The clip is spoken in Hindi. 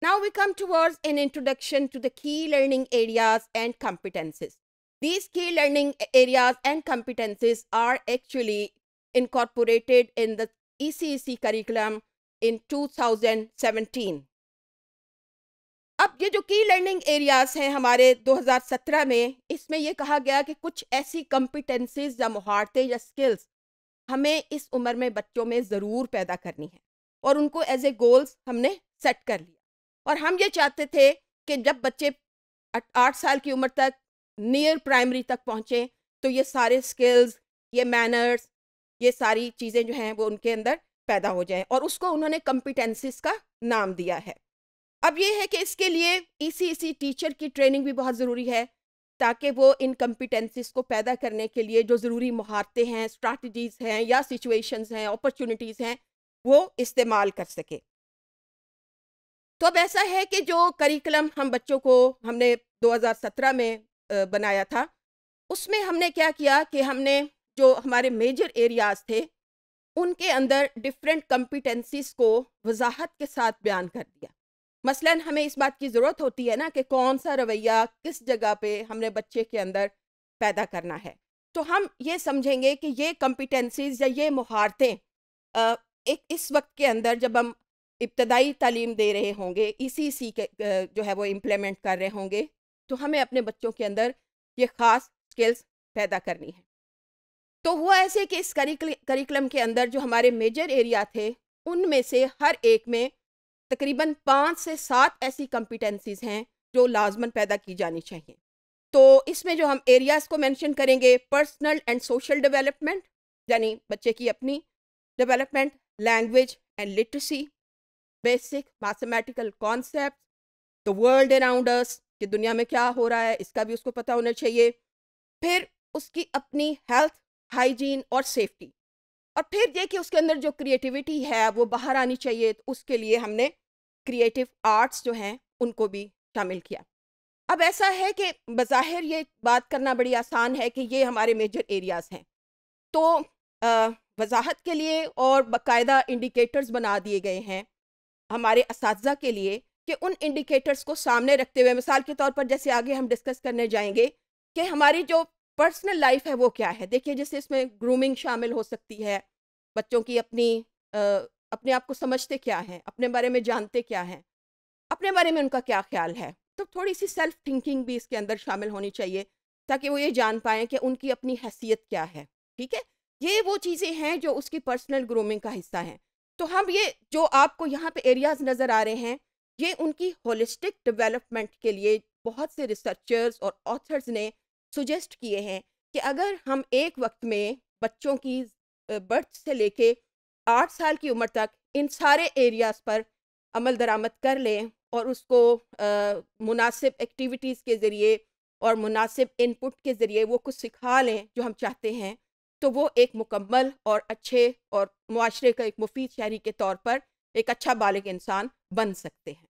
Now we come towards an introduction to the key learning areas and competences. These key learning areas and competences are actually incorporated in the ECEC curriculum in 2017. अब ये जो की लर्निंग एरियाज हैं हमारे 2017 में इसमें ये कहा गया कि कुछ ऐसी कम्पिटेंसीज या मुहारतें या स्किल्स हमें इस उम्र में बच्चों में ज़रूर पैदा करनी है और उनको एज ए गोल्स हमने सेट कर लिया और हम ये चाहते थे कि जब बच्चे आठ साल की उम्र तक नियर प्राइमरी तक पहुँचें तो ये सारे स्किल्स ये मैनर्स ये सारी चीज़ें जो हैं वो उनके अंदर पैदा हो जाएं और उसको उन्होंने कम्पिटेंसीज का नाम दिया है अब ये है कि इसके लिए इसी इसी टीचर की ट्रेनिंग भी बहुत ज़रूरी है ताकि वो इन कम्पिटेंसीज को पैदा करने के लिए जो ज़रूरी महारतें हैं स्ट्रैटीज़ हैं या सिचुएशंस हैं अपॉर्चुनिटीज़ हैं वो इस्तेमाल कर सके तो अब ऐसा है कि जो करिकुलम हम बच्चों को हमने 2017 में बनाया था उसमें हमने क्या किया कि हमने जो हमारे मेजर एरियाज थे उनके अंदर डिफरेंट कम्पिटेंसीज को वजाहत के साथ बयान कर दिया मसलन हमें इस बात की ज़रूरत होती है ना कि कौन सा रवैया किस जगह पे हमने बच्चे के अंदर पैदा करना है तो हम ये समझेंगे कि ये कम्पिटेंसीज या ये महारतें एक इस वक्त के अंदर जब हम इब्तदाई तालीम दे रहे होंगे ई सी सी के जो है वो इम्प्लीमेंट कर रहे होंगे तो हमें अपने बच्चों के अंदर ये ख़ास स्किल्स पैदा करनी है तो हुआ ऐसे कि इस करिकल करिकुलम के अंदर जो हमारे मेजर एरिया थे उनमें से हर एक में तकरीबन पाँच से सात ऐसी कम्पिटेंसीज़ हैं जो लाजमन पैदा की जानी चाहिए तो इसमें जो हम एरियाज़ को मेंशन करेंगे पर्सनल एंड सोशल डेवलपमेंट यानी बच्चे की अपनी development language and literacy basic mathematical concept the world around us कि दुनिया में क्या हो रहा है इसका भी उसको पता होना चाहिए फिर उसकी अपनी हेल्थ हाइजीन और सेफ्टी और फिर देखिए उसके अंदर जो क्रिएटिविटी है वो बाहर आनी चाहिए तो उसके लिए हमने क्रिएटिव आर्ट्स जो हैं उनको भी शामिल किया अब ऐसा है कि बज़ाहिर ये बात करना बड़ी आसान है कि ये हमारे मेजर एरियाज़ हैं तो वजाहत के लिए और बाकायदा इंडिकेटर्स बना दिए गए हैं हमारे इस के लिए कि उन इंडिकेटर्स को सामने रखते हुए मिसाल के तौर पर जैसे आगे हम डिस्कस करने जाएंगे कि हमारी जो पर्सनल लाइफ है वो क्या है देखिए जैसे इसमें ग्रूमिंग शामिल हो सकती है बच्चों की अपनी आ, अपने आप को समझते क्या हैं अपने बारे में जानते क्या हैं अपने बारे में उनका क्या ख्याल है तो थोड़ी सी सेल्फ थिंकिंग भी इसके अंदर शामिल होनी चाहिए ताकि वो ये जान पाएँ कि उनकी अपनी हैसियत क्या है ठीक है ये वो चीज़ें हैं जो उसकी पर्सनल ग्रूमिंग का हिस्सा हैं तो हम ये जो आपको यहाँ पे एरियाज नज़र आ रहे हैं ये उनकी होलिस्टिक डेवलपमेंट के लिए बहुत से रिसर्चर्स और ऑथर्स ने सुजेस्ट किए हैं कि अगर हम एक वक्त में बच्चों की बर्थ से लेके आठ साल की उम्र तक इन सारे एरियाज़ पर अमल दरामद कर लें और उसको मुनासिब एक्टिविटीज़ के ज़रिए और मुनासिब इनपुट के ज़रिए वो कुछ सिखा लें जो हम चाहते हैं तो वो एक मुकम्मल और अच्छे और माशरे का एक मुफीद शहरी के तौर पर एक अच्छा बालिग इंसान बन सकते हैं